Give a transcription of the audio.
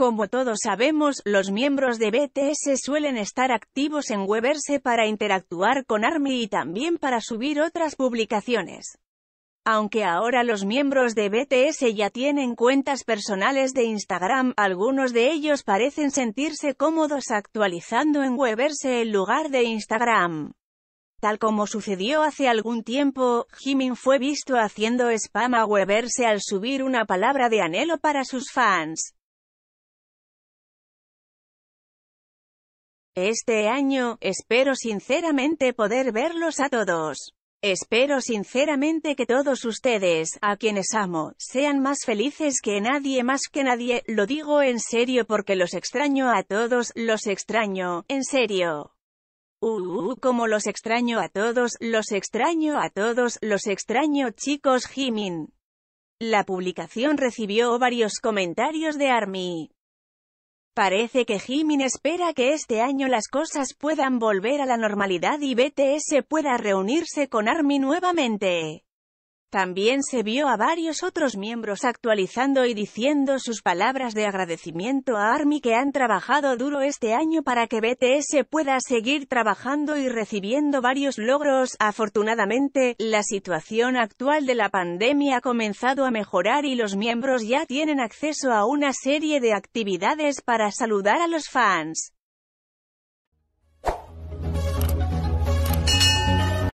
Como todos sabemos, los miembros de BTS suelen estar activos en Weverse para interactuar con ARMY y también para subir otras publicaciones. Aunque ahora los miembros de BTS ya tienen cuentas personales de Instagram, algunos de ellos parecen sentirse cómodos actualizando en Weverse en lugar de Instagram. Tal como sucedió hace algún tiempo, Jimin fue visto haciendo spam a Weverse al subir una palabra de anhelo para sus fans. Este año, espero sinceramente poder verlos a todos. Espero sinceramente que todos ustedes, a quienes amo, sean más felices que nadie más que nadie, lo digo en serio porque los extraño a todos, los extraño, en serio. Uh, uh como los extraño a todos, los extraño a todos, los extraño chicos Jimin. La publicación recibió varios comentarios de ARMY. Parece que Jimin espera que este año las cosas puedan volver a la normalidad y BTS pueda reunirse con ARMY nuevamente. También se vio a varios otros miembros actualizando y diciendo sus palabras de agradecimiento a ARMY que han trabajado duro este año para que BTS pueda seguir trabajando y recibiendo varios logros. Afortunadamente, la situación actual de la pandemia ha comenzado a mejorar y los miembros ya tienen acceso a una serie de actividades para saludar a los fans.